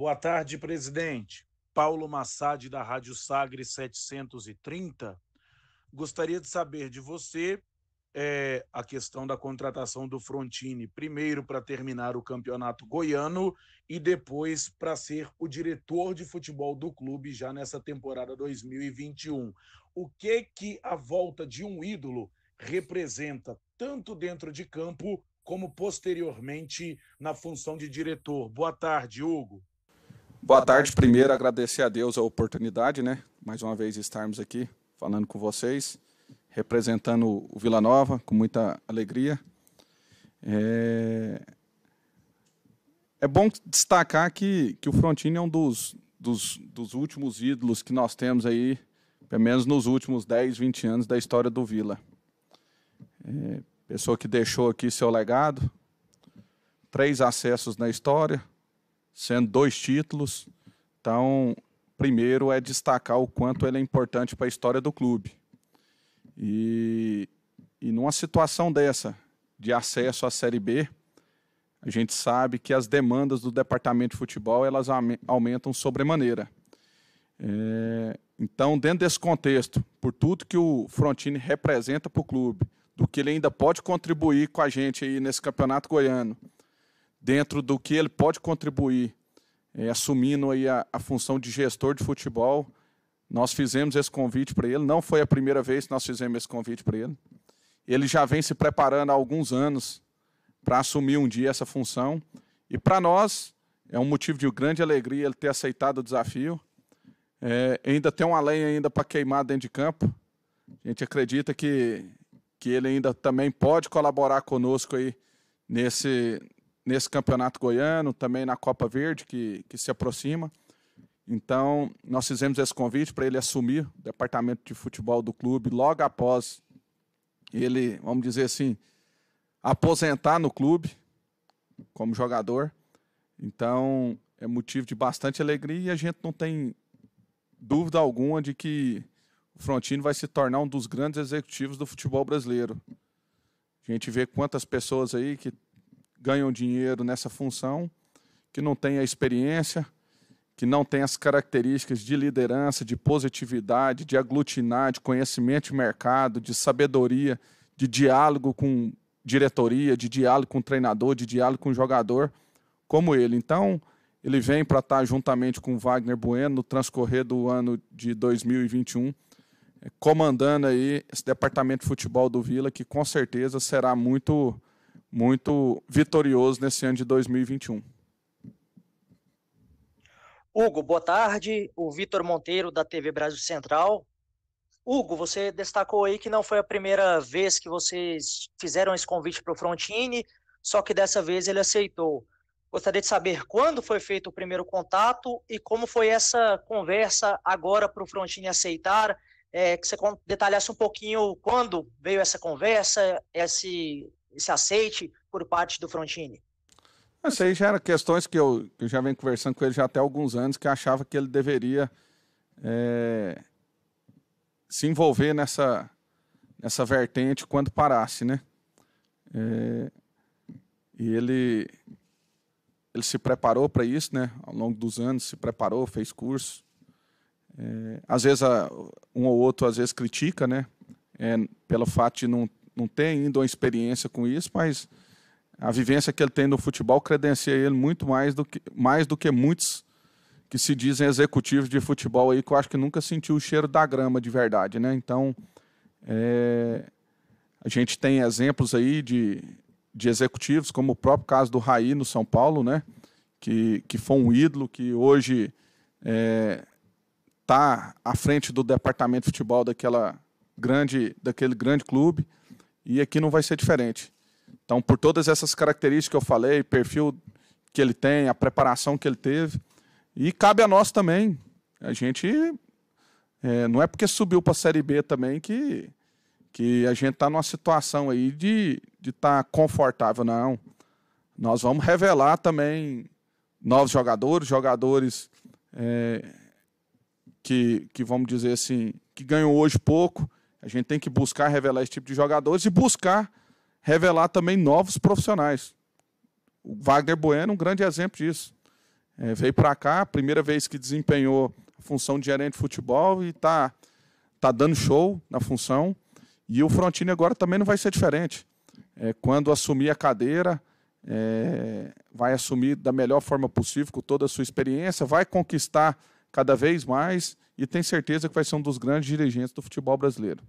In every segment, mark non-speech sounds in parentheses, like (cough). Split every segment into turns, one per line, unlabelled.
Boa tarde, presidente. Paulo Massad, da Rádio Sagre 730. Gostaria de saber de você é, a questão da contratação do Frontini, primeiro para terminar o campeonato goiano e depois para ser o diretor de futebol do clube já nessa temporada 2021. O que que a volta de um ídolo representa tanto dentro de campo como posteriormente na função de diretor? Boa tarde, Hugo.
Boa tarde. Primeiro, agradecer a Deus a oportunidade, né? Mais uma vez estarmos aqui falando com vocês, representando o Vila Nova com muita alegria. É, é bom destacar que, que o Frontini é um dos, dos, dos últimos ídolos que nós temos aí, pelo menos nos últimos 10, 20 anos da história do Vila. É, pessoa que deixou aqui seu legado, três acessos na história, sendo dois títulos. Então, primeiro é destacar o quanto ele é importante para a história do clube. E, e numa situação dessa, de acesso à Série B, a gente sabe que as demandas do departamento de futebol elas aumentam sobremaneira. É, então, dentro desse contexto, por tudo que o Frontini representa para o clube, do que ele ainda pode contribuir com a gente aí nesse campeonato goiano, dentro do que ele pode contribuir, é, assumindo aí a, a, função de gestor de futebol. Nós fizemos esse convite para ele, não foi a primeira vez que nós fizemos esse convite para ele. Ele já vem se preparando há alguns anos para assumir um dia essa função. E para nós é um motivo de grande alegria ele ter aceitado o desafio. É, ainda tem uma lenha ainda para queimar dentro de campo. A gente acredita que, que ele ainda também pode colaborar conosco aí nesse, nesse campeonato goiano, também na Copa Verde que, que se aproxima. Então, nós fizemos esse convite para ele assumir o departamento de futebol do clube logo após ele, vamos dizer assim, aposentar no clube como jogador. Então, é motivo de bastante alegria e a gente não tem dúvida alguma de que o Frontino vai se tornar um dos grandes executivos do futebol brasileiro. A gente vê quantas pessoas aí que ganham dinheiro nessa função, que não têm a experiência, que não têm as características de liderança, de positividade, de aglutinar, de conhecimento de mercado, de sabedoria, de diálogo com diretoria, de diálogo com treinador, de diálogo com jogador, como ele. Então, ele vem para estar tá juntamente com Wagner Bueno no transcorrer do ano de 2021, eh, comandando aí esse departamento de futebol do Vila, que com certeza será muito muito vitorioso nesse ano de 2021.
Hugo, boa tarde. O Vitor Monteiro, da TV Brasil Central. Hugo, você destacou aí que não foi a primeira vez que vocês fizeram esse convite para o Frontini, só que dessa vez ele aceitou. Gostaria de saber quando foi feito o primeiro contato e como foi essa conversa agora para o Frontini aceitar. É, que você detalhasse um pouquinho quando veio essa conversa, esse esse aceite por parte do Frontini?
Isso aí já era questões que eu, eu já venho conversando com ele já até alguns anos, que achava que ele deveria é, se envolver nessa, nessa vertente quando parasse, né? É, e ele, ele se preparou para isso, né? Ao longo dos anos, se preparou, fez curso. É, às vezes, um ou outro, às vezes, critica, né? pelo fato de não não tem ainda uma experiência com isso, mas a vivência que ele tem no futebol credencia ele muito mais do que, mais do que muitos que se dizem executivos de futebol aí, que eu acho que nunca sentiu o cheiro da grama de verdade, né? Então, é, a gente tem exemplos aí de, de executivos, como o próprio caso do Raí no São Paulo, né? Que, que foi um ídolo que hoje está é, tá à frente do departamento de futebol daquela grande, daquele grande clube. E aqui não vai ser diferente. Então, por todas essas características que eu falei, perfil que ele tem, a preparação que ele teve, e cabe a nós também. A gente é, não é porque subiu para a Série B também que, que a gente está numa situação aí de estar de tá confortável, não. Nós vamos revelar também novos jogadores, jogadores é, que, que, vamos dizer assim, que ganham hoje pouco, a gente tem que buscar revelar esse tipo de jogadores e buscar revelar também novos profissionais. O Wagner Bueno é um grande exemplo disso. É, veio para cá, primeira vez que desempenhou a função de gerente de futebol e está tá dando show na função. E o Frontini agora também não vai ser diferente. É, quando assumir a cadeira, é, vai assumir da melhor forma possível, com toda a sua experiência, vai conquistar cada vez mais e tenho certeza que vai ser um dos grandes dirigentes do futebol brasileiro.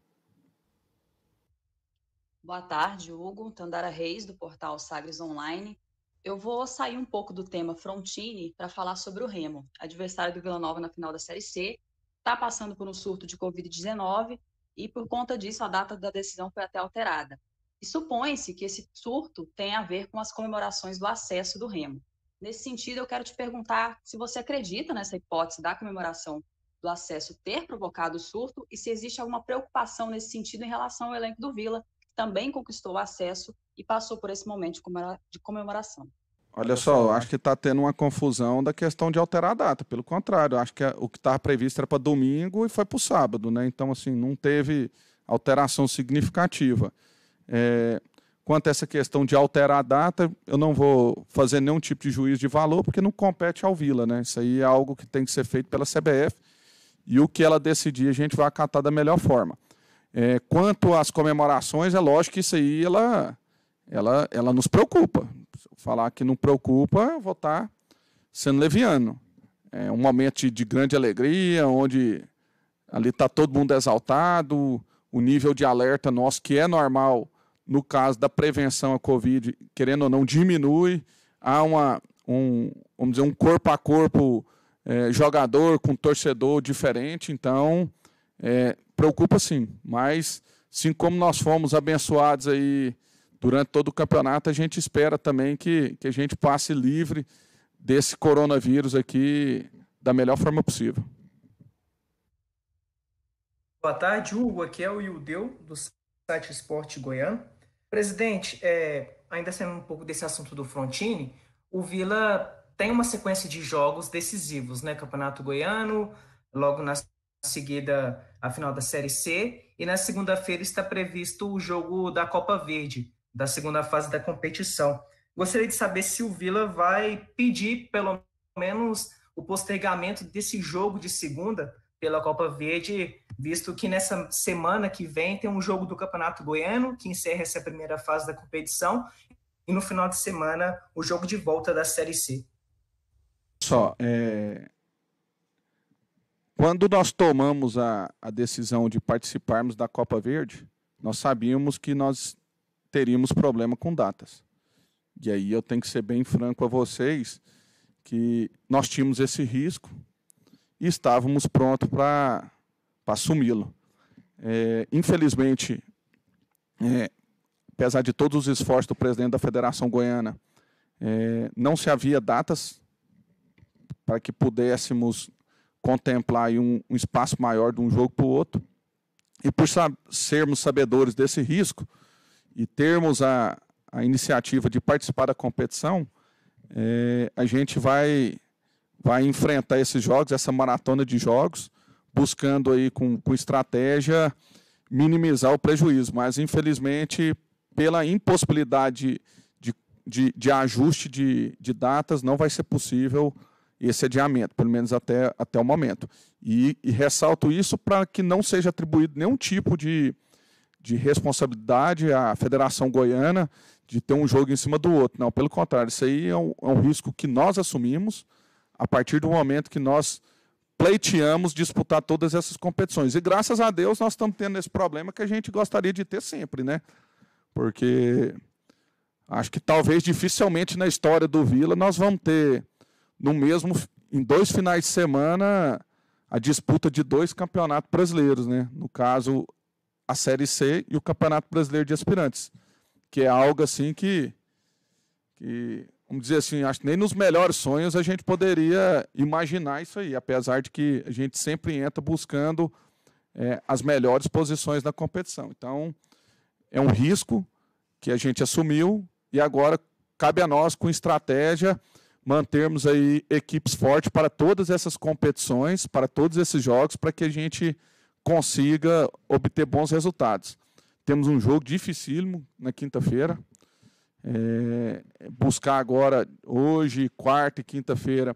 Boa tarde, Hugo. Tandara Reis, do portal Sagres Online. Eu vou sair um pouco do tema Frontini para falar sobre o Remo, adversário do Vila Nova na final da Série C. Está passando por um surto de Covid-19 e, por conta disso, a data da decisão foi até alterada. E supõe-se que esse surto tem a ver com as comemorações do acesso do Remo. Nesse sentido, eu quero te perguntar se você acredita nessa hipótese da comemoração do acesso ter provocado o surto e se existe alguma preocupação nesse sentido em relação ao elenco do Vila, que também conquistou o acesso e passou por esse momento de comemoração.
Olha só, acho que está tendo uma confusão da questão de alterar a data. Pelo contrário, acho que é, o que estava previsto era para domingo e foi para o sábado, né? Então, assim, não teve alteração significativa. É, Quanto a essa questão de alterar a data, eu não vou fazer nenhum tipo de juízo de valor, porque não compete ao Vila. Né? Isso aí é algo que tem que ser feito pela CBF. E o que ela decidir, a gente vai acatar da melhor forma. É, quanto às comemorações, é lógico que isso aí ela, ela, ela nos preocupa. Se eu falar que não preocupa, eu vou estar tá sendo leviano. É um momento de, de grande alegria, onde ali está todo mundo exaltado, o nível de alerta nosso, que é normal, no caso da prevenção à Covid, querendo ou não, diminui. Há uma, um, vamos dizer, um corpo a corpo é, jogador com torcedor diferente, então é, preocupa sim. Mas, assim como nós fomos abençoados aí durante todo o campeonato, a gente espera também que, que a gente passe livre desse coronavírus aqui da melhor forma possível.
Boa tarde, Hugo. Aqui é o Ildeu, do site Esporte Goiânia. Presidente, é, ainda sendo um pouco desse assunto do Frontini, o Vila tem uma sequência de jogos decisivos, né? Campeonato Goiano, logo na seguida a final da Série C, e na segunda-feira está previsto o jogo da Copa Verde, da segunda fase da competição. Gostaria de saber se o Vila vai pedir pelo menos o postergamento desse jogo de segunda pela Copa Verde, visto que nessa semana que vem tem um jogo do Campeonato Goiano, que encerra essa primeira fase da competição, e no final de semana o jogo de volta da Série C.
Só, é... quando nós tomamos a, a decisão de participarmos da Copa Verde, nós sabíamos que nós teríamos problema com datas. E aí eu tenho que ser bem franco a vocês que nós tínhamos esse risco, e estávamos prontos para assumi-lo. É, infelizmente, é, apesar de todos os esforços do presidente da Federação Goiana, é, não se havia datas para que pudéssemos contemplar um, um, espaço maior de um jogo para o outro. E por sab sermos sabedores desse risco e termos a, a iniciativa de participar da competição, é, a gente vai vai enfrentar esses jogos, essa maratona de jogos, buscando aí com, com estratégia minimizar o prejuízo. Mas, infelizmente, pela impossibilidade de, de, de ajuste de, de datas, não vai ser possível esse adiamento, pelo menos até, até o momento. E, e ressalto isso para que não seja atribuído nenhum tipo de, de responsabilidade à Federação Goiana de ter um jogo em cima do outro. Não, pelo contrário, isso aí é um, é um risco que nós assumimos a partir do momento que nós pleiteamos disputar todas essas competições. E graças a Deus nós estamos tendo esse problema que a gente gostaria de ter sempre, né? Porque acho que talvez dificilmente na história do Vila nós vamos ter no mesmo em dois finais de semana a disputa de dois campeonatos brasileiros, né? No caso a Série C e o Campeonato Brasileiro de Aspirantes, que é algo assim que que vamos dizer assim, acho que nem nos melhores sonhos a gente poderia imaginar isso aí, apesar de que a gente sempre entra buscando é, as melhores posições na competição. Então, é um risco que a gente assumiu e agora cabe a nós, com estratégia, mantermos aí equipes fortes para todas essas competições, para todos esses jogos, para que a gente consiga obter bons resultados. Temos um jogo dificílimo na quinta-feira, é, buscar agora, hoje, quarta e quinta-feira,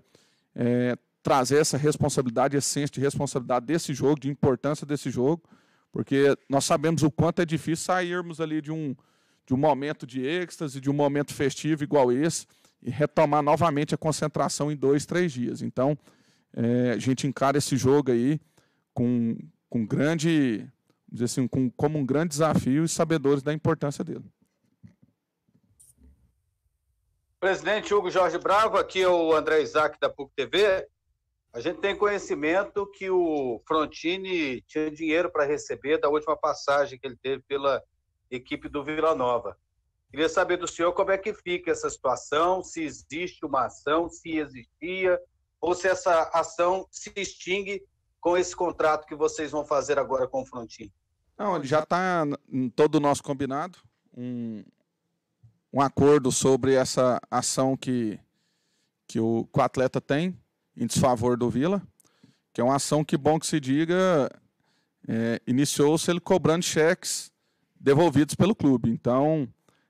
é, trazer essa responsabilidade, essência de responsabilidade desse jogo, de importância desse jogo, porque nós sabemos o quanto é difícil sairmos ali de um, de um momento de êxtase, de um momento festivo igual esse, e retomar novamente a concentração em dois, três dias. Então, é, a gente encara esse jogo aí com, com grande, dizer assim, com, como um grande desafio e sabedores da importância dele.
Presidente Hugo Jorge Bravo, aqui é o André Isaac da PUC TV. A gente tem conhecimento que o Frontini tinha dinheiro para receber da última passagem que ele teve pela equipe do Vila Nova. Queria saber do senhor como é que fica essa situação, se existe uma ação, se existia, ou se essa ação se extingue com esse contrato que vocês vão fazer agora com o Frontini.
Não, ele já está em todo o nosso combinado. Um, um acordo sobre essa ação que, que, o, que o atleta tem em desfavor do Vila, que é uma ação que, bom que se diga, é, iniciou-se ele cobrando cheques devolvidos pelo clube. Então,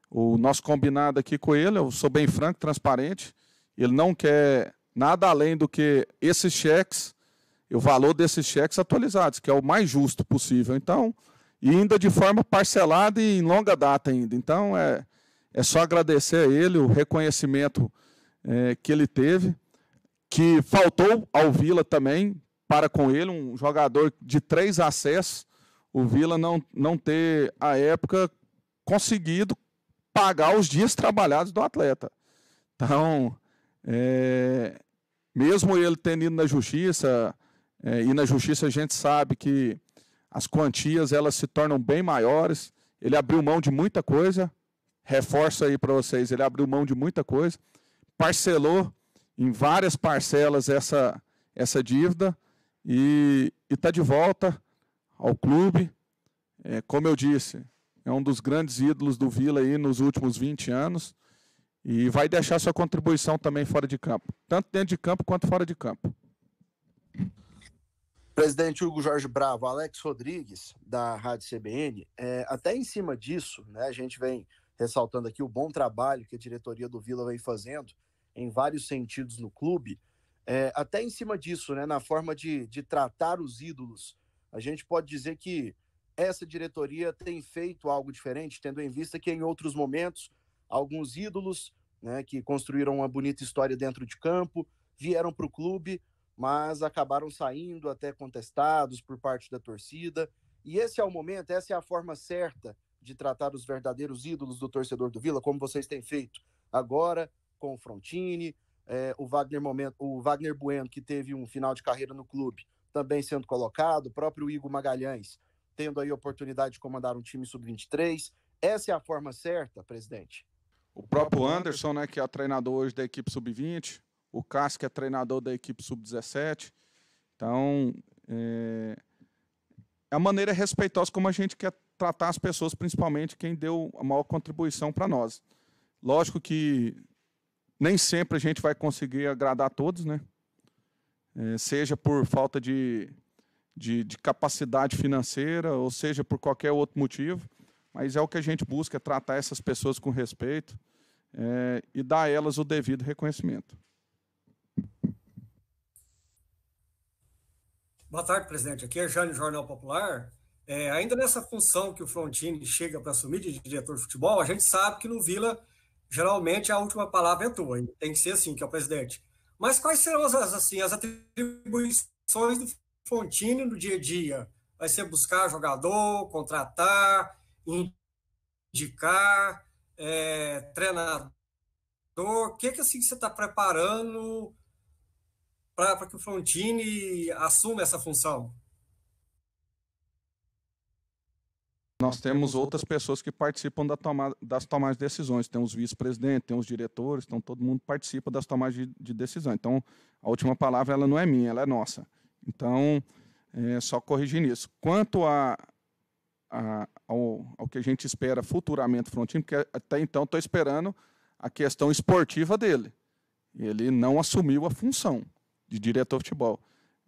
o nosso combinado aqui com ele, eu sou bem franco, transparente, ele não quer nada além do que esses cheques, o valor desses cheques atualizados, que é o mais justo possível. Então, e ainda de forma parcelada e em longa data ainda. Então, é, é só agradecer a ele o reconhecimento é, que ele teve, que faltou ao Vila também, para com ele, um jogador de três acessos, o Vila não, não ter, à época, conseguido pagar os dias trabalhados do atleta. Então, é, mesmo ele tendo ido na justiça, é, e na justiça a gente sabe que as quantias elas se tornam bem maiores, ele abriu mão de muita coisa, reforço aí para vocês, ele abriu mão de muita coisa, parcelou em várias parcelas essa, essa dívida e está de volta ao clube. É, como eu disse, é um dos grandes ídolos do Vila aí nos últimos 20 anos e vai deixar sua contribuição também fora de campo, tanto dentro de campo quanto fora de campo.
Presidente Hugo Jorge Bravo, Alex Rodrigues, da Rádio CBN, é, até em cima disso, né, a gente vem ressaltando aqui o bom trabalho que a diretoria do Vila vem fazendo em vários sentidos no clube, é, até em cima disso, né, na forma de, de tratar os ídolos, a gente pode dizer que essa diretoria tem feito algo diferente, tendo em vista que em outros momentos, alguns ídolos né, que construíram uma bonita história dentro de campo vieram para o clube, mas acabaram saindo até contestados por parte da torcida. E esse é o momento, essa é a forma certa de tratar os verdadeiros ídolos do torcedor do Vila, como vocês têm feito agora com o Frontini, é, o, Wagner Momento, o Wagner Bueno, que teve um final de carreira no clube, também sendo colocado, o próprio Igor Magalhães tendo aí a oportunidade de comandar um time sub-23. Essa é a forma certa, presidente?
O próprio Anderson, né, que é treinador hoje da equipe sub-20, o Cássio, que é treinador da equipe sub-17. Então, é... é a maneira respeitosa como a gente quer tratar as pessoas, principalmente quem deu a maior contribuição para nós. Lógico que nem sempre a gente vai conseguir agradar a todos, né? É, seja por falta de, de, de, capacidade financeira, ou seja por qualquer outro motivo, mas é o que a gente busca, é tratar essas pessoas com respeito é, e dar a elas o devido reconhecimento.
Boa tarde, presidente. Aqui é Jânio Jornal Popular. É, ainda nessa função que o Frontini chega para assumir de diretor de futebol, a gente sabe que no Vila, geralmente, a última palavra é tua, tem que ser assim, que é o presidente. Mas quais serão as, assim, as atribuições do Frontini no dia a dia? Vai ser buscar jogador, contratar, indicar, é, treinador? O que, que assim, que você está preparando para que o Frontini assuma essa função?
nós temos outras pessoas que participam da toma, das tomadas de decisões. Tem os vice-presidentes, tem os diretores, então todo mundo participa das tomadas de, de, decisão. Então, a última palavra ela não é minha, ela é nossa. Então, é só corrigir nisso. Quanto a, a ao, ao, que a gente espera futuramente Frontin, porque até então estou esperando a questão esportiva dele. Ele não assumiu a função de diretor de futebol.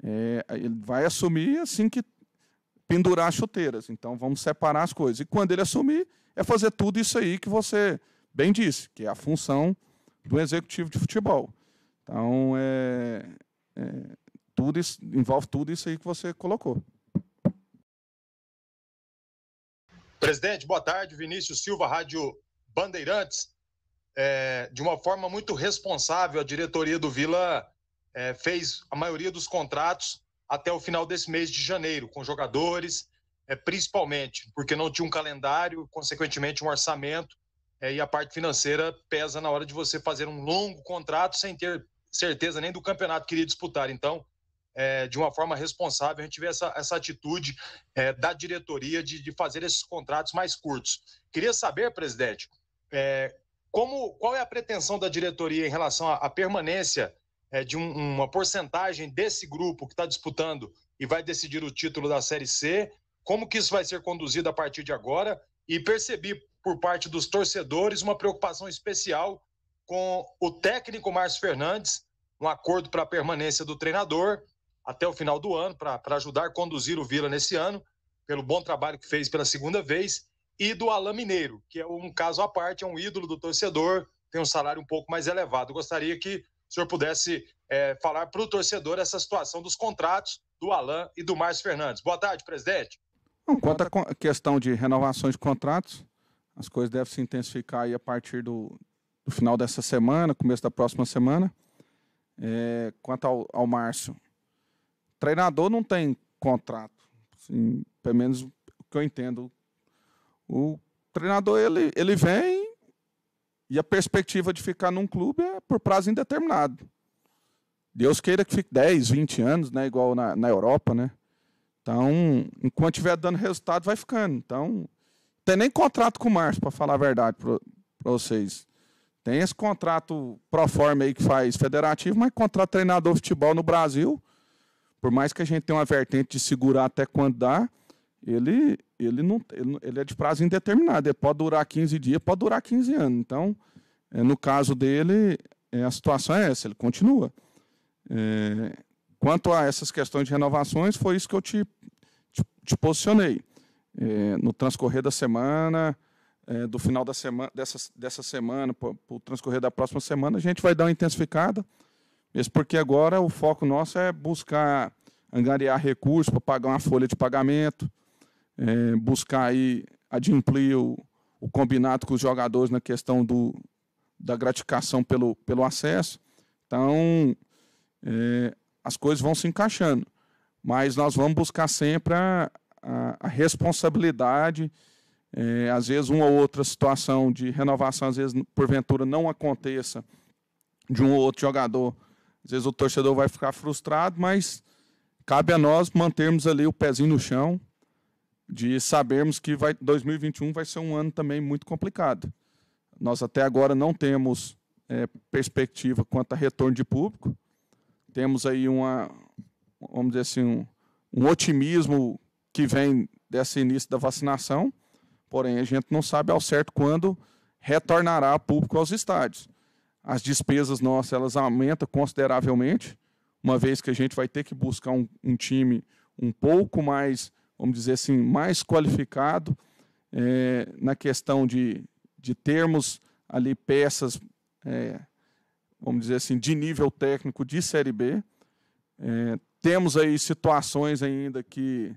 É, ele vai assumir assim que pendurar chuteiras. Então vamos separar as coisas. E quando ele assumir, é fazer tudo isso aí que você bem disse, que é a função do executivo de futebol. Então é, é tudo isso, envolve tudo isso aí que você colocou.
Presidente, boa tarde. Vinícius Silva, Rádio Bandeirantes. É, de uma forma muito responsável, a diretoria do Vila é, fez a maioria dos contratos até o final desse mês de janeiro, com jogadores, é, principalmente, porque não tinha um calendário, consequentemente, um orçamento, é, e a parte financeira pesa na hora de você fazer um longo contrato sem ter certeza nem do campeonato que iria disputar. Então, é, de uma forma responsável, a gente vê essa, essa atitude é, da diretoria de, de fazer esses contratos mais curtos. Queria saber, presidente, é, como, qual é a pretensão da diretoria em relação à, à permanência é, de um, uma porcentagem desse grupo que está disputando e vai decidir o título da Série C, como que isso vai ser conduzido a partir de agora, e percebi por parte dos torcedores uma preocupação especial com o técnico Márcio Fernandes, um acordo para a permanência do treinador até o final do ano, para ajudar a conduzir o Vila nesse ano, pelo bom trabalho que fez pela segunda vez, e do Alain Mineiro, que é um caso à parte, é um ídolo do torcedor, tem um salário um pouco mais elevado. gostaria que o senhor pudesse é, falar para o torcedor essa situação dos contratos do Alain e do Márcio Fernandes. Boa tarde, presidente.
Bom, quanto à questão de renovações de contratos, as coisas devem se intensificar a partir do, do, final dessa semana, começo da próxima semana. É, quanto ao, ao Márcio, treinador não tem contrato, assim, pelo menos o que eu entendo. O treinador ele, ele vem e a perspectiva de ficar num clube é por prazo indeterminado. Deus queira que fique 10, 20 anos, né, igual na, na Europa, né? Então, enquanto estiver dando resultado, vai ficando. Então, não tem nem contrato com o Márcio, para falar a verdade para vocês. Tem esse contrato forma aí que faz federativo, mas contrato treinador de futebol no Brasil, por mais que a gente tenha uma vertente de segurar até quando dá, ele ele, não, ele, é de prazo indeterminado, ele pode durar 15 dias, pode durar 15 anos. Então, é, no caso dele, é, a situação é essa, ele continua. É, quanto a essas questões de renovações, foi isso que eu te, te, te posicionei. É, no transcorrer da semana, é, do final da semana, dessa, dessa semana para o transcorrer da próxima semana, a gente vai dar uma intensificada, mesmo porque agora o foco nosso é buscar angariar recursos para pagar uma folha de pagamento, é, buscar aí adimplir o, o combinado com os jogadores na questão do, da gratificação pelo, pelo acesso. Então, é, as coisas vão se encaixando. Mas nós vamos buscar sempre a, a, a responsabilidade. É, às vezes, uma ou outra situação de renovação, às vezes, porventura, não aconteça de um ou outro jogador. Às vezes, o torcedor vai ficar frustrado, mas cabe a nós mantermos ali o pezinho no chão, de sabermos que vai, 2021 vai ser um ano também muito complicado. Nós até agora não temos é, perspectiva quanto a retorno de público. Temos aí uma, vamos dizer assim, um, um otimismo que vem desse início da vacinação, porém a gente não sabe ao certo quando retornará público aos estádios. As despesas nossas elas aumentam consideravelmente, uma vez que a gente vai ter que buscar um, um time um pouco mais vamos dizer assim, mais qualificado é, na questão de, de termos ali peças, é, vamos dizer assim, de nível técnico de Série B. É, temos aí situações ainda que,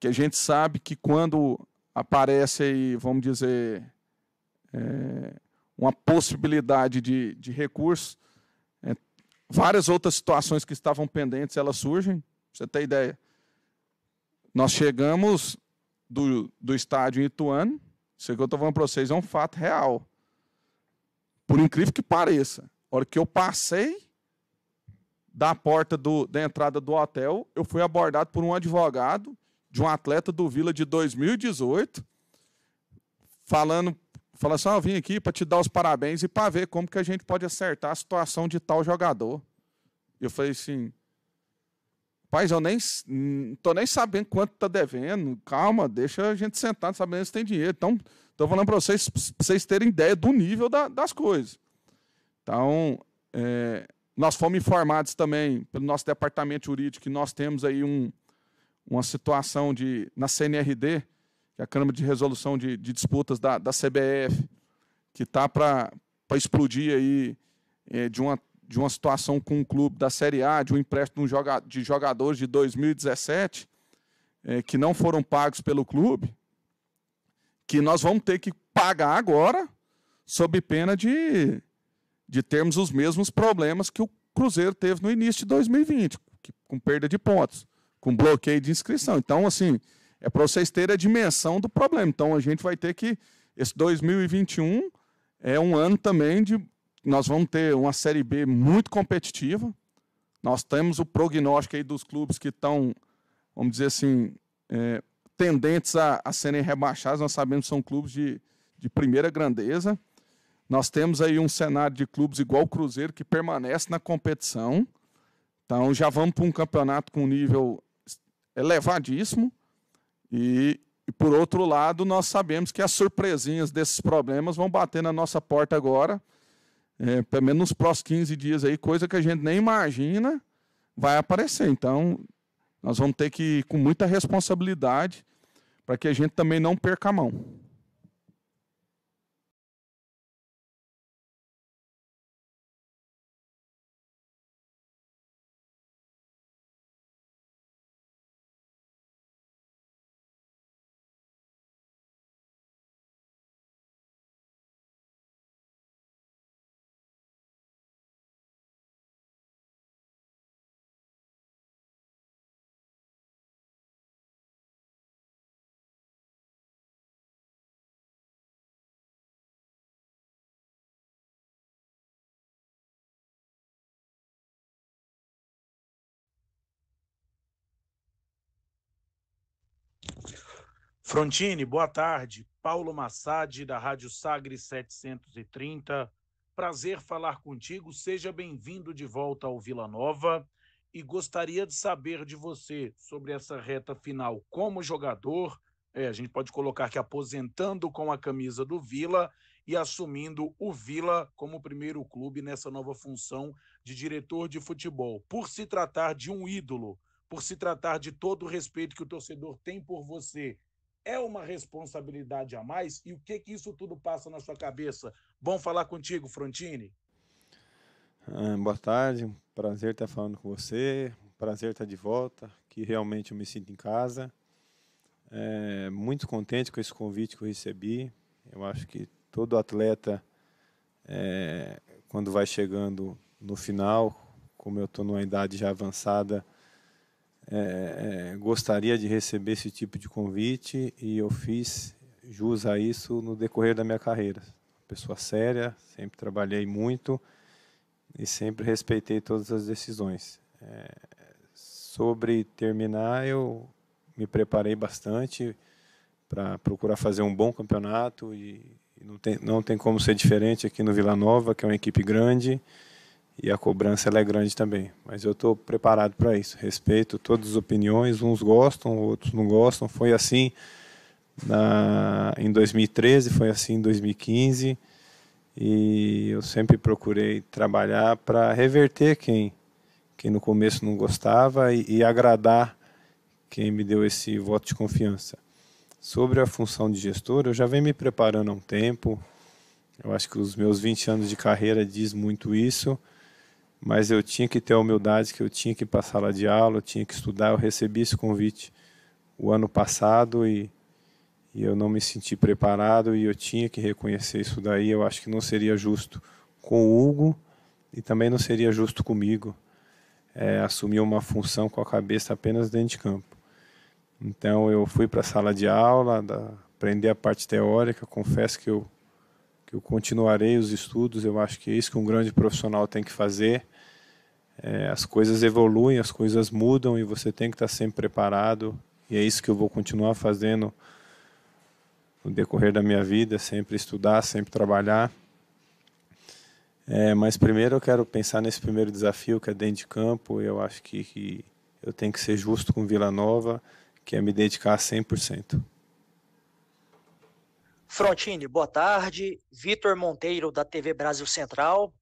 que a gente sabe que quando aparece aí, vamos dizer, é, uma possibilidade de, de recurso, é, várias outras situações que estavam pendentes, elas surgem. você tem ideia? Nós chegamos do, do estádio em Ituano, isso que eu estou falando para vocês é um fato real. Por incrível que pareça, a hora que eu passei da porta do, da entrada do hotel, eu fui abordado por um advogado de um atleta do Vila de 2018, falando, falando assim, ah, eu vim aqui para te dar os parabéns e para ver como que a gente pode acertar a situação de tal jogador. Eu falei assim, Paz, eu nem tô nem sabendo quanto tá devendo. Calma, deixa a gente sentado sabendo se tem dinheiro. Então, tô falando para vocês, vocês terem ideia do nível da, das coisas. Então, é, nós fomos informados também pelo nosso departamento jurídico que nós temos aí um, uma situação de na CNRD, que é a Câmara de Resolução de, de Disputas da, da CBF, que tá para explodir aí é, de uma de uma situação com um clube da Série A, de um empréstimo de jogadores de 2017, é, que não foram pagos pelo clube, que nós vamos ter que pagar agora, sob pena de, de termos os mesmos problemas que o Cruzeiro teve no início de 2020, que, com perda de pontos, com bloqueio de inscrição. Então, assim, é para vocês terem a dimensão do problema. Então, a gente vai ter que. Esse 2021 é um ano também de nós vamos ter uma Série B muito competitiva. Nós temos o prognóstico aí dos clubes que estão, vamos dizer assim, é, tendentes a, a, serem rebaixados. Nós sabemos que são clubes de, de primeira grandeza. Nós temos aí um cenário de clubes igual o Cruzeiro, que permanece na competição. Então já vamos para um campeonato com nível elevadíssimo. E, e, por outro lado, nós sabemos que as surpresinhas desses problemas vão bater na nossa porta agora é, pelo menos nos próximos 15 dias aí, coisa que a gente nem imagina vai aparecer. Então, nós vamos ter que ir com muita responsabilidade para que a gente também não perca a mão.
Frontini, boa tarde. Paulo Massad, da Rádio Sagres 730. Prazer falar contigo. Seja bem-vindo de volta ao Vila Nova. E gostaria de saber de você sobre essa reta final como jogador. É, a gente pode colocar que aposentando com a camisa do Vila e assumindo o Vila como primeiro clube nessa nova função de diretor de futebol. Por se tratar de um ídolo, por se tratar de todo o respeito que o torcedor tem por você é uma responsabilidade a mais? E o que, que isso tudo passa na sua cabeça? Bom falar contigo, Frontini.
Ah, boa tarde, prazer estar falando com você, prazer estar de volta, que realmente eu me sinto em casa. É, muito contente com esse convite que eu recebi. Eu acho que todo atleta, é, quando vai chegando no final, como eu estou numa idade já avançada, é, é, gostaria de receber esse tipo de convite e eu fiz jus a isso no decorrer da minha carreira. Pessoa séria, sempre trabalhei muito e sempre respeitei todas as decisões. É, sobre terminar, eu me preparei bastante para procurar fazer um bom campeonato e, e não, tem, não tem como ser diferente aqui no Vila Nova, que é uma equipe grande e a cobrança é grande também. Mas eu estou preparado para isso. Respeito todas as opiniões, uns gostam, outros não gostam. Foi assim na, em 2013, foi assim em 2015. E eu sempre procurei trabalhar para reverter quem, quem no começo não gostava e, e agradar quem me deu esse voto de confiança. Sobre a função de gestor, eu já venho me preparando há um tempo. Eu acho que os meus 20 anos de carreira diz muito isso mas eu tinha que ter a humildade que eu tinha que passar lá de aula, eu tinha que estudar. Eu recebi esse convite o ano passado e, e eu não me senti preparado e eu tinha que reconhecer isso daí. Eu acho que não seria justo com o Hugo e também não seria justo comigo é, assumir uma função com a cabeça apenas dentro de campo. Então eu fui para a sala de aula, da, aprender a parte teórica. Confesso que eu que eu continuarei os estudos. Eu acho que é isso que um grande profissional tem que fazer. É, as coisas evoluem, as coisas mudam e você tem que estar sempre preparado. E é isso que eu vou continuar fazendo no decorrer da minha vida, sempre estudar, sempre trabalhar. É, mas primeiro eu quero pensar nesse primeiro desafio que é dentro de campo. Eu acho que, que eu tenho que ser justo com Vila Nova, que é me dedicar a 100%.
Frontini, boa tarde. Vitor Monteiro, da TV Brasil Central.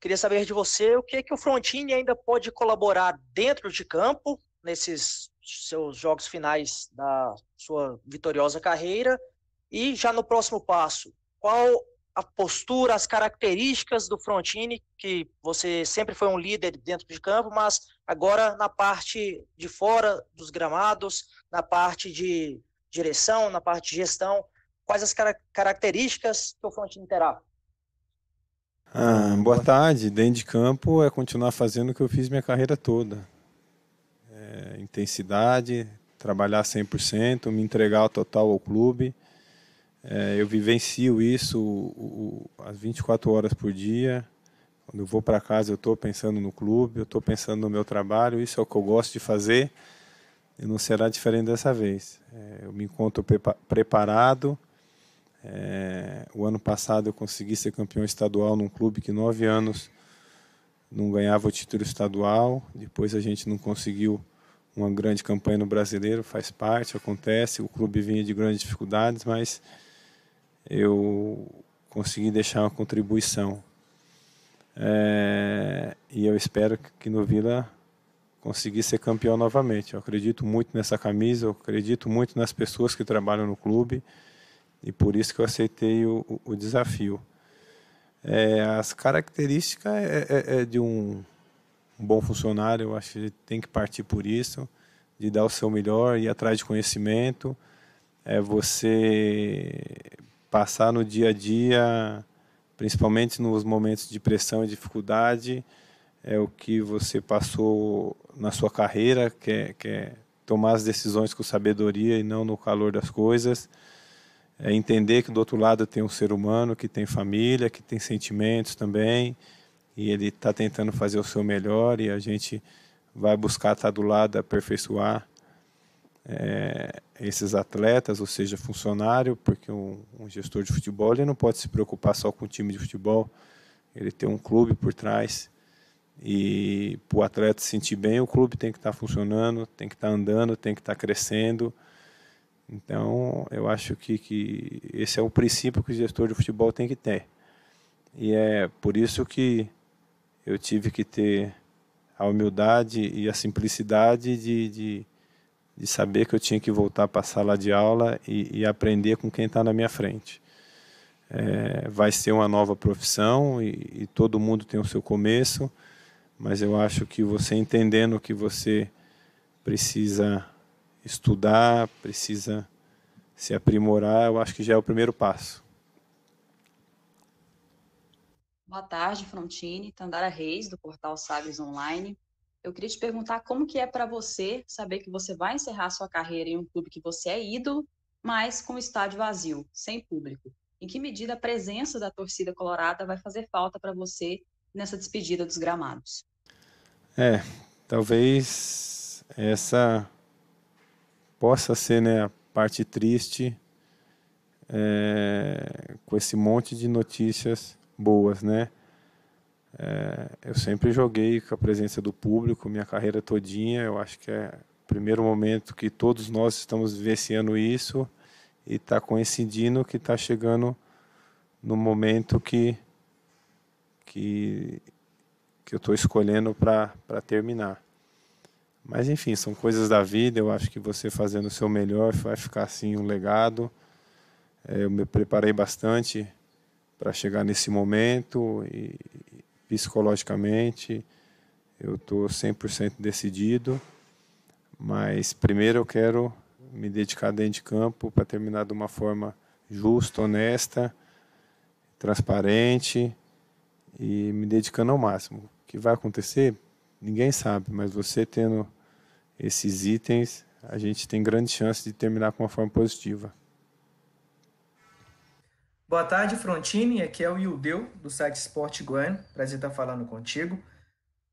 Queria saber de você o que, é que o Frontini ainda pode colaborar dentro de campo, nesses seus jogos finais da sua vitoriosa carreira, e já no próximo passo, qual a postura, as características do Frontini, que você sempre foi um líder dentro de campo, mas agora na parte de fora dos gramados, na parte de direção, na parte de gestão, quais as car características que o front-end terá?
Ah, boa tarde. Dentro de campo é continuar fazendo o que eu fiz minha carreira toda. É, intensidade, trabalhar 100%, me entregar ao total ao clube. É, eu vivencio isso o, o, as 24 horas por dia. Quando eu vou para casa, eu estou pensando no clube, eu estou pensando no meu trabalho. Isso é o que eu gosto de fazer. E não será diferente dessa vez. É, eu me encontro preparado é, o ano passado eu consegui ser campeão estadual num clube que nove anos não ganhava o título estadual. Depois a gente não conseguiu uma grande campanha no brasileiro, faz parte, acontece. O clube vinha de grandes dificuldades, mas eu consegui deixar uma contribuição. É, e eu espero que no Vila conseguir ser campeão novamente. Eu acredito muito nessa camisa, eu acredito muito nas pessoas que trabalham no clube. E por isso que eu aceitei o, o desafio. É, as características é, é, é de um, um bom funcionário, eu acho que tem que partir por isso, de dar o seu melhor, ir atrás de conhecimento, é você passar no dia a dia, principalmente nos momentos de pressão e dificuldade, é o que você passou na sua carreira, que é, que é tomar as decisões com sabedoria e não no calor das coisas. É entender que do outro lado tem um ser humano que tem família, que tem sentimentos também, e ele está tentando fazer o seu melhor e a gente vai buscar estar tá do lado, aperfeiçoar é, esses atletas, ou seja, funcionário, porque um, um, gestor de futebol ele não pode se preocupar só com o time de futebol, ele tem um clube por trás. E para o atleta se sentir bem, o clube tem que estar tá funcionando, tem que estar tá andando, tem que estar tá crescendo. Então, eu acho que, que esse é o princípio que o gestor de futebol tem que ter. E é por isso que eu tive que ter a humildade e a simplicidade de, de, de saber que eu tinha que voltar para a sala de aula e, e aprender com quem está na minha frente. É, vai ser uma nova profissão e, e todo mundo tem o seu começo, mas eu acho que você entendendo que você precisa estudar, precisa se aprimorar, eu acho que já é o primeiro passo.
Boa tarde, Frontini, Tandara Reis, do portal Sagres Online. Eu queria te perguntar como que é para você saber que você vai encerrar sua carreira em um clube que você é ídolo, mas com o estádio vazio, sem público. Em que medida a presença da torcida colorada vai fazer falta para você nessa despedida dos gramados?
É, talvez essa possa ser né, a parte triste é, com esse monte de notícias boas, né? É, eu sempre joguei com a presença do público, minha carreira todinha, eu acho que é o primeiro momento que todos nós estamos vivenciando isso e está coincidindo que está chegando no momento que que, que eu estou escolhendo para terminar. Mas enfim, são coisas da vida. Eu acho que você fazendo o seu melhor vai ficar assim um legado. É, eu me preparei bastante para chegar nesse momento e psicologicamente eu estou 100% decidido. Mas primeiro eu quero me dedicar dentro de campo para terminar de uma forma justa, honesta, transparente e me dedicando ao máximo. O que vai acontecer? ninguém sabe, mas você tendo esses itens, a gente tem grande chance de terminar com uma forma positiva.
Boa tarde, Frontini. Aqui é o Ildeu, do site Esporte Guano. Prazer estar falando contigo.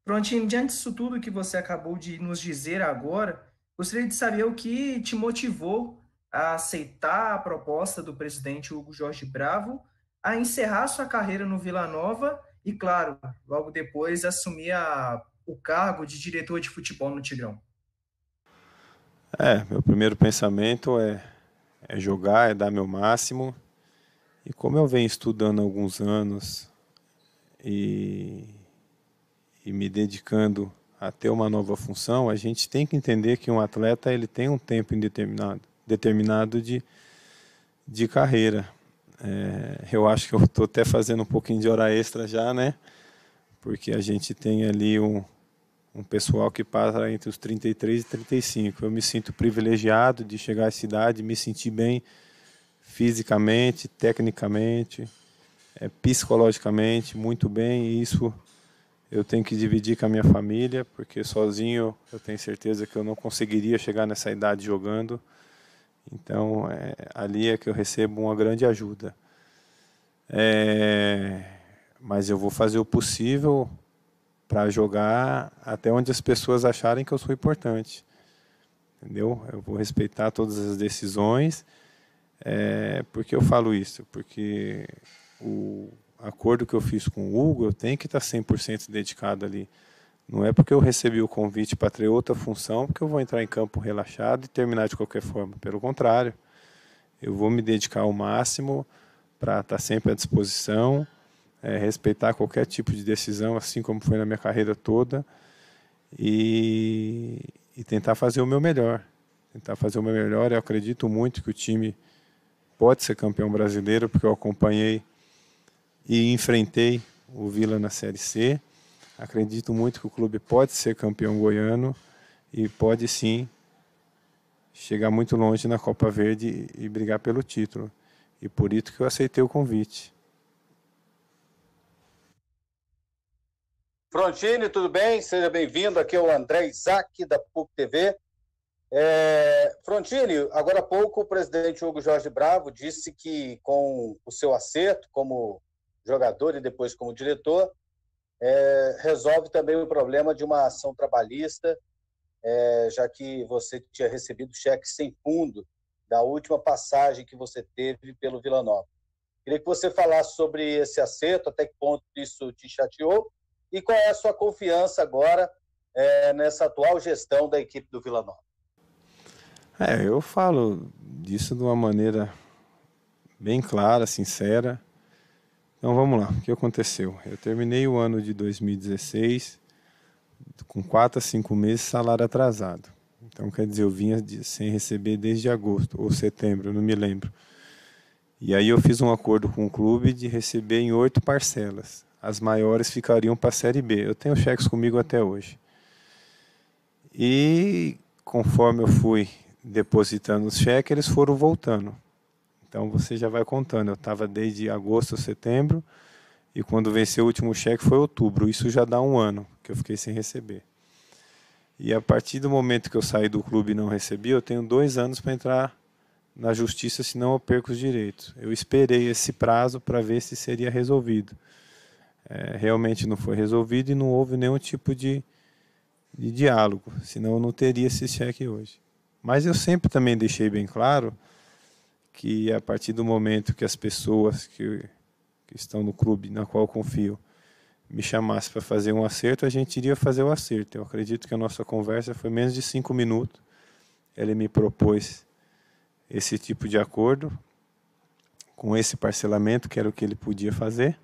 Frontini, diante disso tudo que você acabou de nos dizer agora, gostaria de saber o que te motivou a aceitar a proposta do presidente Hugo Jorge Bravo a encerrar sua carreira no Vila Nova e, claro, logo depois assumir a o cargo de diretor de futebol no Tigrão?
É, meu primeiro pensamento é, é jogar, é dar meu máximo. E como eu venho estudando há alguns anos e, e me dedicando a ter uma nova função, a gente tem que entender que um atleta ele tem um tempo indeterminado, determinado de, de carreira. É, eu acho que eu estou até fazendo um pouquinho de hora extra já, né? Porque a gente tem ali um, um pessoal que passa entre os 33 e 35. Eu me sinto privilegiado de chegar à cidade, me sentir bem fisicamente, tecnicamente, é, psicologicamente, muito bem. E isso eu tenho que dividir com a minha família, porque sozinho eu tenho certeza que eu não conseguiria chegar nessa idade jogando. Então, é, ali é que eu recebo uma grande ajuda. É, mas eu vou fazer o possível para jogar até onde as pessoas acharem que eu sou importante. Entendeu? Eu vou respeitar todas as decisões. É, por que eu falo isso? Porque o acordo que eu fiz com o Hugo, eu tenho que tá estar 100% dedicado ali. Não é porque eu recebi o convite para ter outra função que eu vou entrar em campo relaxado e terminar de qualquer forma. Pelo contrário, eu vou me dedicar ao máximo para estar tá sempre à disposição é, respeitar qualquer tipo de decisão, assim como foi na minha carreira toda, e, e tentar fazer o meu melhor. Tentar fazer o meu melhor. Eu acredito muito que o time pode ser campeão brasileiro, porque eu acompanhei e enfrentei o Vila na Série C. Acredito muito que o clube pode ser campeão goiano e pode sim chegar muito longe na Copa Verde e brigar pelo título. E por isso que eu aceitei o convite. Frontini,
tudo bem? Seja bem-vindo. Aqui é o André Isaac, da PUC TV. É... Frontini, agora há pouco o presidente Hugo Jorge Bravo disse que, com o seu acerto como jogador e depois como diretor, é... resolve também o problema de uma ação trabalhista, é... já que você tinha recebido cheque sem fundo da última passagem que você teve pelo Vila Nova. Queria que você falasse sobre esse acerto, até que ponto isso te chateou e qual é a sua confiança agora é, nessa atual gestão da equipe do Vila Nova?
É, eu falo disso de uma maneira bem clara, sincera. Então vamos lá, o que aconteceu? Eu terminei o ano de 2016 com 4 a 5 meses salário atrasado. Então quer dizer, eu vinha de, sem receber desde agosto ou setembro, não me lembro. E aí eu fiz um acordo com o clube de receber em oito parcelas as maiores ficariam para a Série B. Eu tenho cheques comigo até hoje. E conforme eu fui depositando os cheques, eles foram voltando. Então você já vai contando. Eu estava desde agosto, setembro, e quando venceu o último cheque foi outubro. Isso já dá um ano que eu fiquei sem receber. E a partir do momento que eu saí do clube e não recebi, eu tenho dois anos para entrar na justiça, senão eu perco os direitos. Eu esperei esse prazo para ver se seria resolvido é, realmente não foi resolvido e não houve nenhum tipo de, de diálogo, senão eu não teria esse cheque hoje. Mas eu sempre também deixei bem claro que a partir do momento que as pessoas que, que estão no clube, na qual confio, me chamasse para fazer um acerto, a gente iria fazer o acerto. Eu acredito que a nossa conversa foi menos de cinco minutos. Ele me propôs esse tipo de acordo com esse parcelamento, que era o que ele podia fazer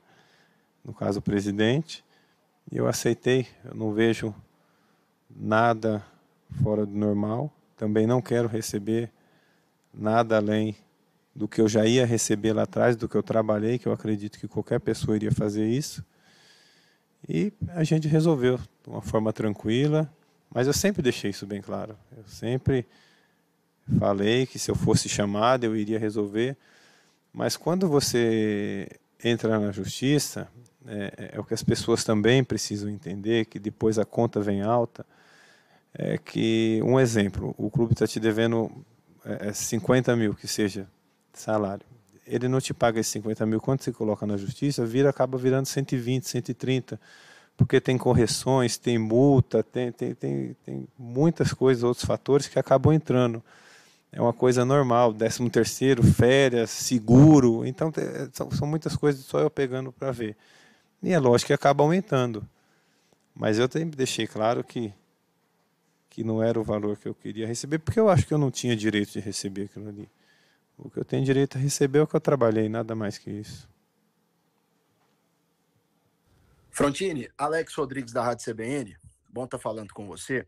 no caso o presidente, e eu aceitei. Eu não vejo nada fora do normal. Também não quero receber nada além do que eu já ia receber lá atrás, do que eu trabalhei, que eu acredito que qualquer pessoa iria fazer isso. E a gente resolveu de uma forma tranquila, mas eu sempre deixei isso bem claro. Eu sempre falei que se eu fosse chamado eu iria resolver, mas quando você entra na justiça, é, é, é, o que as pessoas também precisam entender, que depois a conta vem alta, é que, um exemplo, o clube está te devendo é, 50 é mil, que seja, salário. Ele não te paga esses 50 mil, quando você coloca na justiça, vira, acaba virando 120, 130, porque tem correções, tem multa, tem, tem, tem, tem muitas coisas, outros fatores que acabam entrando é uma coisa normal, 13 terceiro, férias, seguro, então são, são muitas coisas só eu pegando para ver. E é lógico que acaba aumentando. Mas eu sempre deixei claro que, que não era o valor que eu queria receber, porque eu acho que eu não tinha direito de receber aquilo ali. O que eu tenho direito a receber é o que eu trabalhei, nada mais que isso.
Frontini, Alex Rodrigues da Rádio CBN, bom estar falando com você.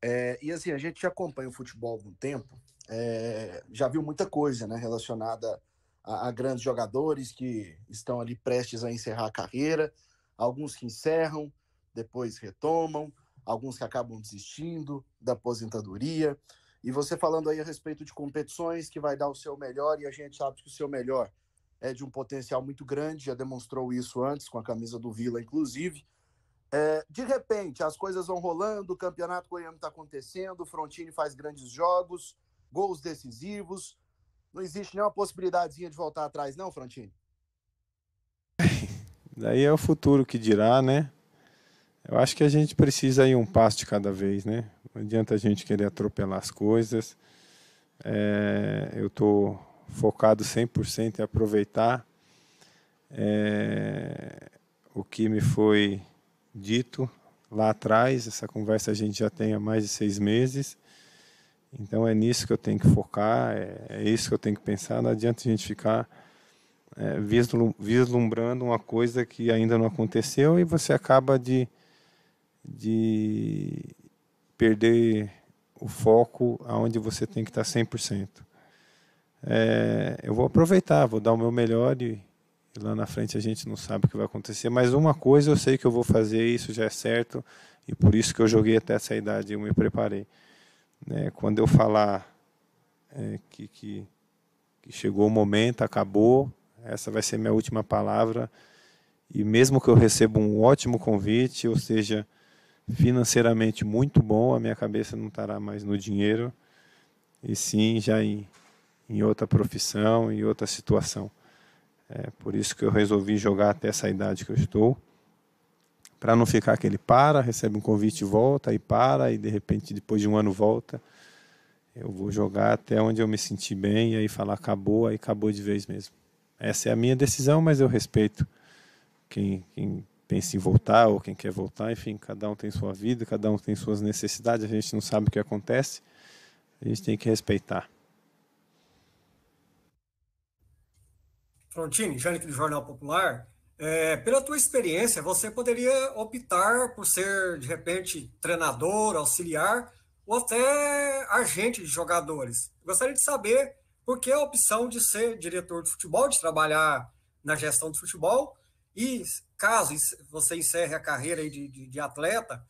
É, e assim, a gente já acompanha o futebol há algum tempo, é, já viu muita coisa né, relacionada a, a grandes jogadores que estão ali prestes a encerrar a carreira, alguns que encerram, depois retomam, alguns que acabam desistindo da aposentadoria. E você falando aí a respeito de competições que vai dar o seu melhor, e a gente sabe que o seu melhor é de um potencial muito grande, já demonstrou isso antes com a camisa do Vila, inclusive. É, de repente, as coisas vão rolando, o campeonato goiano está acontecendo, o Frontini faz grandes jogos, gols decisivos, não existe nenhuma possibilidadezinha de voltar atrás, não, Frontini?
(laughs) Daí é o futuro que dirá, né? Eu acho que a gente precisa ir um passo de cada vez, né? Não adianta a gente querer atropelar as coisas. É, eu estou focado 100% em aproveitar é, o que me foi dito lá atrás. Essa conversa a gente já tem há mais de seis meses. Então é nisso que eu tenho que focar, é, é isso que eu tenho que pensar. Não adianta a gente ficar é, vislum, vislumbrando uma coisa que ainda não aconteceu e você acaba de, de perder o foco aonde você tem que estar 100%. É, eu vou aproveitar, vou dar o meu melhor e, lá na frente a gente não sabe o que vai acontecer, mas uma coisa eu sei que eu vou fazer, isso já é certo, e por isso que eu joguei até essa idade, eu me preparei. Né? Quando eu falar é, que, que, que chegou o momento, acabou, essa vai ser minha última palavra. E mesmo que eu receba um ótimo convite, ou seja, financeiramente muito bom, a minha cabeça não estará mais no dinheiro, e sim já em, em outra profissão, em outra situação. É por isso que eu resolvi jogar até essa idade que eu estou para não ficar que ele para, recebe um convite e volta, e para, e de repente, depois de um ano, volta. Eu vou jogar até onde eu me sentir bem, e aí falar acabou, aí acabou de vez mesmo. Essa é a minha decisão, mas eu respeito quem, quem pensa em voltar ou quem quer voltar, enfim, cada um tem sua vida, cada um tem suas necessidades, a gente não sabe o que acontece, a gente tem que respeitar.
Frontini, Jânio do Jornal Popular, é, pela tua experiência, você poderia optar por ser, de repente, treinador, auxiliar ou até agente de jogadores. Gostaria de saber por que a opção de ser diretor de futebol, de trabalhar na gestão de futebol, e caso você encerre a carreira de, de, de atleta,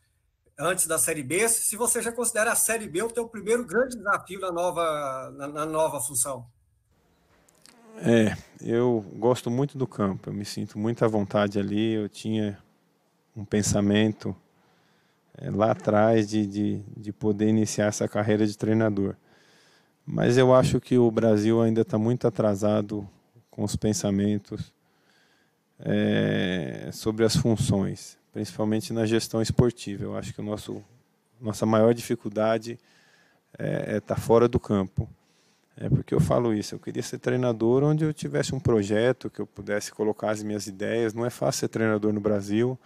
antes da Série B, se você já considera a Série B o teu primeiro grande desafio na nova, na, na nova função.
É, eu gosto muito do campo, eu me sinto muito à vontade ali. Eu tinha um pensamento é, lá atrás de, de, de poder iniciar essa carreira de treinador. Mas eu acho que o Brasil ainda está muito atrasado com os pensamentos é, sobre as funções, principalmente na gestão esportiva. Eu acho que a nossa maior dificuldade é estar é tá fora do campo. É porque eu falo isso. Eu queria ser treinador onde eu tivesse um projeto, que eu pudesse colocar as minhas ideias. Não é fácil ser treinador no Brasil.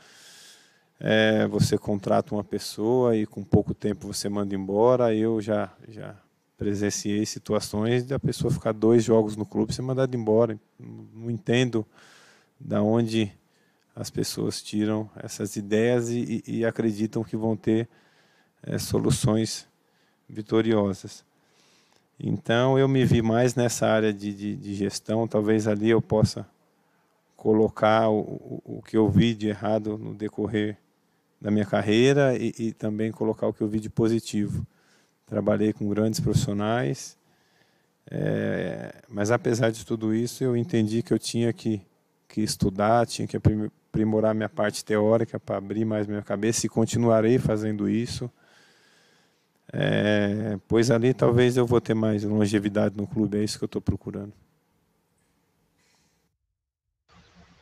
É, você contrata uma pessoa e com pouco tempo você manda embora. Eu já já presenciei situações da pessoa ficar dois jogos no clube e ser mandada embora. Não entendo da onde as pessoas tiram essas ideias e, e acreditam que vão ter é, soluções vitoriosas. Então eu me vi mais nessa área de, de, de gestão, talvez ali eu possa colocar o, o, que eu vi de errado no decorrer da minha carreira e, e também colocar o que eu vi de positivo. Trabalhei com grandes profissionais, é, mas apesar de tudo isso, eu entendi que eu tinha que, que estudar, tinha que aprimorar minha parte teórica para abrir mais minha cabeça e continuarei fazendo isso. É, é, pois ali talvez eu vou ter mais longevidade no clube, é isso que eu estou procurando.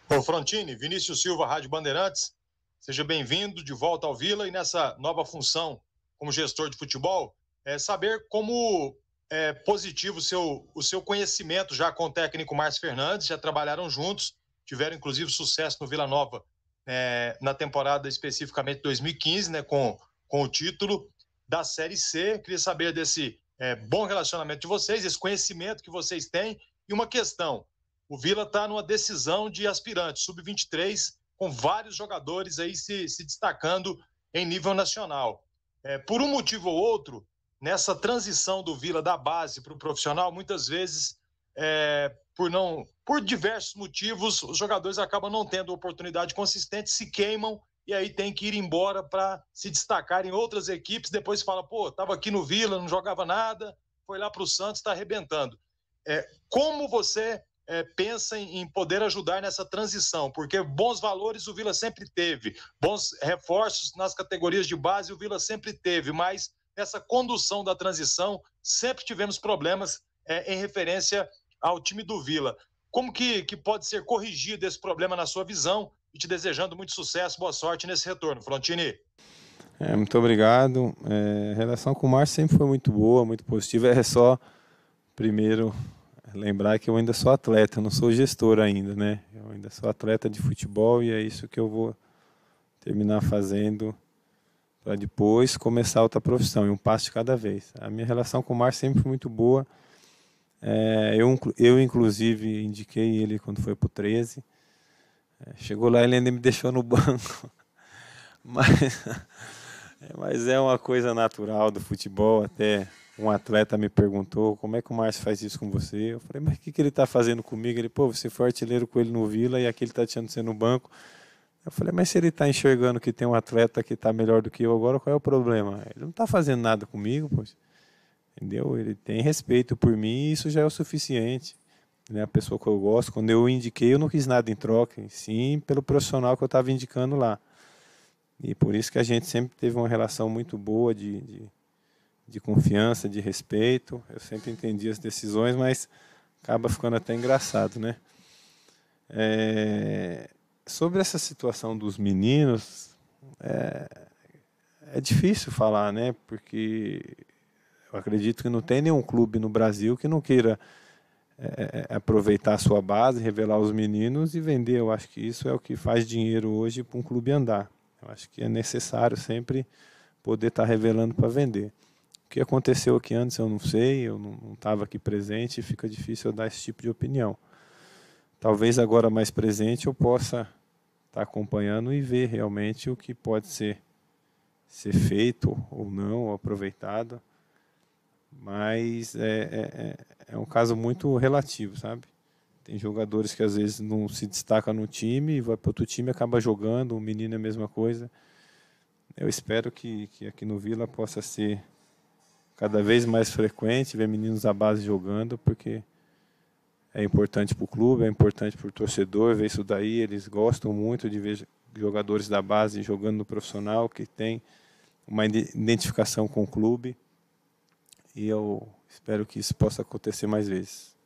Ô Frontini, Vinícius Silva, Rádio Bandeirantes, seja bem-vindo de volta ao Vila e nessa nova função como gestor de futebol, é saber como é positivo o seu, o seu conhecimento já com o técnico Márcio Fernandes, já trabalharam juntos, tiveram inclusive sucesso no Vila Nova é, na temporada especificamente 2015, né, com, com o título da Série C. Queria saber desse é, bom relacionamento de vocês, esse conhecimento que vocês têm. E uma questão: o Vila está numa decisão de aspirante, sub-23, com vários jogadores aí se, se destacando em nível nacional. É, por um motivo ou outro, nessa transição do Vila da base para o profissional, muitas vezes, é, por não, por diversos motivos, os jogadores acabam não tendo oportunidade consistente, se queimam e aí tem que ir embora para se destacar em outras equipes. Depois fala, pô, estava aqui no Vila, não jogava nada, foi lá para o Santos, está arrebentando. É, como você é, pensa em, em, poder ajudar nessa transição? Porque bons valores o Vila sempre teve, bons reforços nas categorias de base o Vila sempre teve, mas nessa condução da transição sempre tivemos problemas é, em referência ao time do Vila. Como que, que pode ser corrigido esse problema na sua visão e te desejando muito sucesso, boa sorte nesse retorno, Frontini.
É, muito obrigado. É, a relação com o Márcio sempre foi muito boa, muito positiva. É só, primeiro, lembrar que eu ainda sou atleta, não sou gestor ainda, né? Eu ainda sou atleta de futebol e é isso que eu vou terminar fazendo para depois começar outra profissão, em um passo de cada vez. A minha relação com o Márcio sempre foi muito boa. É, eu, eu, inclusive, indiquei ele quando foi para o 13. É, chegou lá, e ele ainda me deixou no (laughs) banco. Mas, mas é uma coisa natural do futebol. Até um atleta me perguntou como é que o Márcio faz isso com você. Eu falei, mas o que, que ele está fazendo comigo? Ele, pô, você foi artilheiro com ele no Vila e aqui ele está deixando você no banco. Eu falei, mas se ele está enxergando que tem um atleta que está melhor do que eu agora, qual é o problema? Ele não está fazendo nada comigo, poxa. Entendeu? Ele tem respeito por mim e isso já é o suficiente né, a pessoa que eu gosto, quando eu indiquei, eu não quis nada em troca, sim pelo profissional que eu estava indicando lá. E por isso que a gente sempre teve uma relação muito boa de, de, de confiança, de respeito. Eu sempre entendi as decisões, mas acaba ficando até engraçado, né? É, sobre essa situação dos meninos, é, é, difícil falar, né? Porque eu acredito que não tem nenhum clube no Brasil que não queira é, é, é aproveitar a sua base, revelar os meninos e vender. Eu acho que isso é o que faz dinheiro hoje para um clube andar. Eu acho que é necessário sempre poder estar tá revelando para vender. O que aconteceu aqui antes eu não sei, eu não estava aqui presente, e fica difícil eu dar esse tipo de opinião. Talvez agora mais presente eu possa estar tá acompanhando e ver realmente o que pode ser ser feito ou não, ou aproveitado. Mas é, é, é é um caso muito relativo, sabe? Tem jogadores que às vezes não se destaca no time, e vai para outro time acaba jogando, o menino é a mesma coisa. Eu espero que, que aqui no Vila possa ser cada vez mais frequente ver meninos da base jogando, porque é importante para o clube, é importante para o torcedor ver isso daí. Eles gostam muito de ver jogadores da base jogando no profissional, que tem uma identificação com o clube. E eu Espero que isso possa acontecer mais vezes.